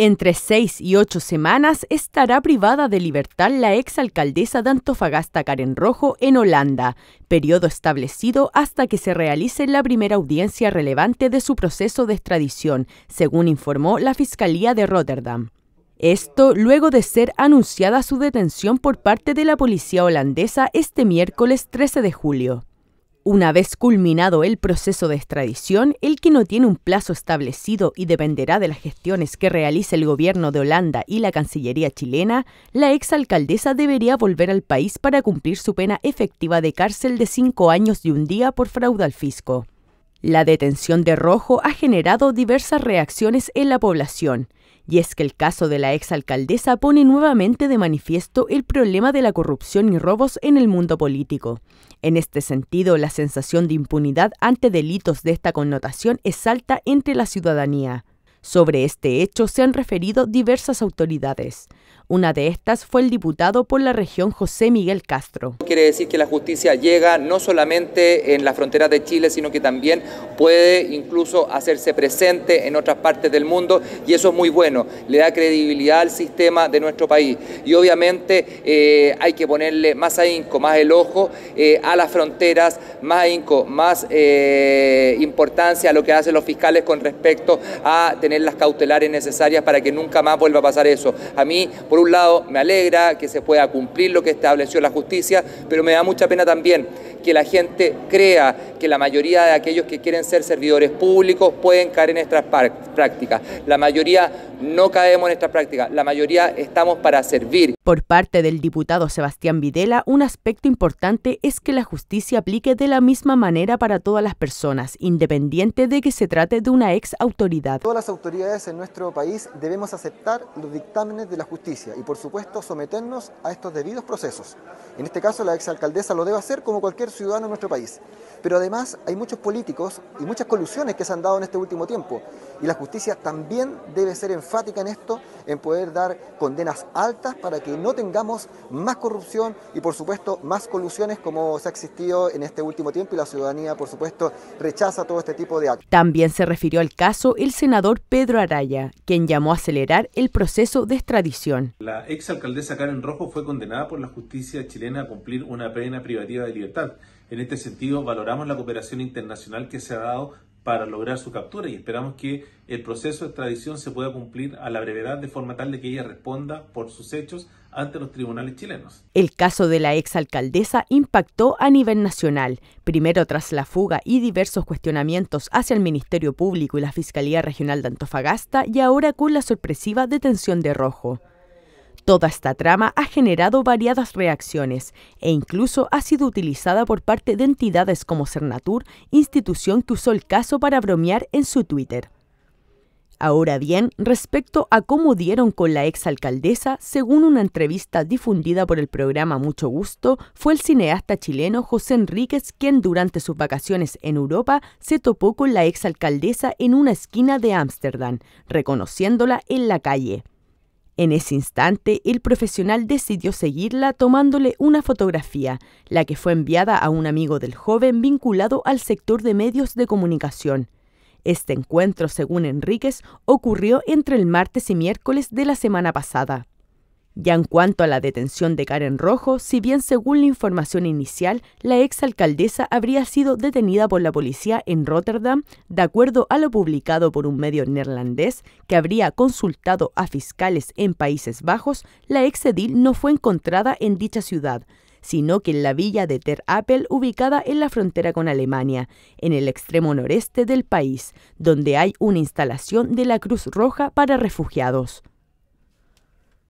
Entre seis y ocho semanas estará privada de libertad la exalcaldesa de Antofagasta Karen Rojo en Holanda, periodo establecido hasta que se realice la primera audiencia relevante de su proceso de extradición, según informó la Fiscalía de Rotterdam. Esto luego de ser anunciada su detención por parte de la policía holandesa este miércoles 13 de julio. Una vez culminado el proceso de extradición, el que no tiene un plazo establecido y dependerá de las gestiones que realice el gobierno de Holanda y la Cancillería chilena, la exalcaldesa debería volver al país para cumplir su pena efectiva de cárcel de cinco años y un día por fraude al fisco. La detención de Rojo ha generado diversas reacciones en la población, y es que el caso de la exalcaldesa pone nuevamente de manifiesto el problema de la corrupción y robos en el mundo político. En este sentido, la sensación de impunidad ante delitos de esta connotación es alta entre la ciudadanía. Sobre este hecho se han referido diversas autoridades. Una de estas fue el diputado por la región José Miguel Castro. Quiere decir que la justicia llega no solamente en las fronteras de Chile, sino que también puede incluso hacerse presente en otras partes del mundo y eso es muy bueno, le da credibilidad al sistema de nuestro país. Y obviamente eh, hay que ponerle más ahínco, más el ojo eh, a las fronteras, más ahínco, más eh, importancia a lo que hacen los fiscales con respecto a tener las cautelares necesarias para que nunca más vuelva a pasar eso. A mí, por un lado, me alegra que se pueda cumplir lo que estableció la justicia, pero me da mucha pena también que la gente crea que la mayoría de aquellos que quieren ser servidores públicos pueden caer en estas prácticas. La mayoría no caemos en estas prácticas, la mayoría estamos para servir. Por parte del diputado Sebastián Videla, un aspecto importante es que la justicia aplique de la misma manera para todas las personas, independiente de que se trate de una ex autoridad. Todas las autoridades en nuestro país debemos aceptar los dictámenes de la justicia y por supuesto someternos a estos debidos procesos. En este caso la ex alcaldesa lo debe hacer como cualquier ciudadano en nuestro país. Pero además hay muchos políticos y muchas colusiones que se han dado en este último tiempo. Y la justicia también debe ser enfática en esto, en poder dar condenas altas para que no tengamos más corrupción y por supuesto más colusiones como se ha existido en este último tiempo y la ciudadanía por supuesto rechaza todo este tipo de actos. También se refirió al caso el senador Pedro Araya, quien llamó a acelerar el proceso de extradición. La exalcaldesa Karen Rojo fue condenada por la justicia chilena a cumplir una pena privativa de libertad en este sentido, valoramos la cooperación internacional que se ha dado para lograr su captura y esperamos que el proceso de extradición se pueda cumplir a la brevedad de forma tal de que ella responda por sus hechos ante los tribunales chilenos. El caso de la exalcaldesa impactó a nivel nacional, primero tras la fuga y diversos cuestionamientos hacia el Ministerio Público y la Fiscalía Regional de Antofagasta y ahora con la sorpresiva detención de Rojo. Toda esta trama ha generado variadas reacciones e incluso ha sido utilizada por parte de entidades como Cernatur, institución que usó el caso para bromear en su Twitter. Ahora bien, respecto a cómo dieron con la exalcaldesa, según una entrevista difundida por el programa Mucho Gusto, fue el cineasta chileno José Enríquez quien durante sus vacaciones en Europa se topó con la exalcaldesa en una esquina de Ámsterdam, reconociéndola en la calle. En ese instante, el profesional decidió seguirla tomándole una fotografía, la que fue enviada a un amigo del joven vinculado al sector de medios de comunicación. Este encuentro, según Enríquez, ocurrió entre el martes y miércoles de la semana pasada. Ya en cuanto a la detención de Karen Rojo, si bien según la información inicial, la exalcaldesa habría sido detenida por la policía en Rotterdam, de acuerdo a lo publicado por un medio neerlandés que habría consultado a fiscales en Países Bajos, la exedil no fue encontrada en dicha ciudad sino que en la villa de Ter Apel, ubicada en la frontera con Alemania, en el extremo noreste del país, donde hay una instalación de la Cruz Roja para refugiados.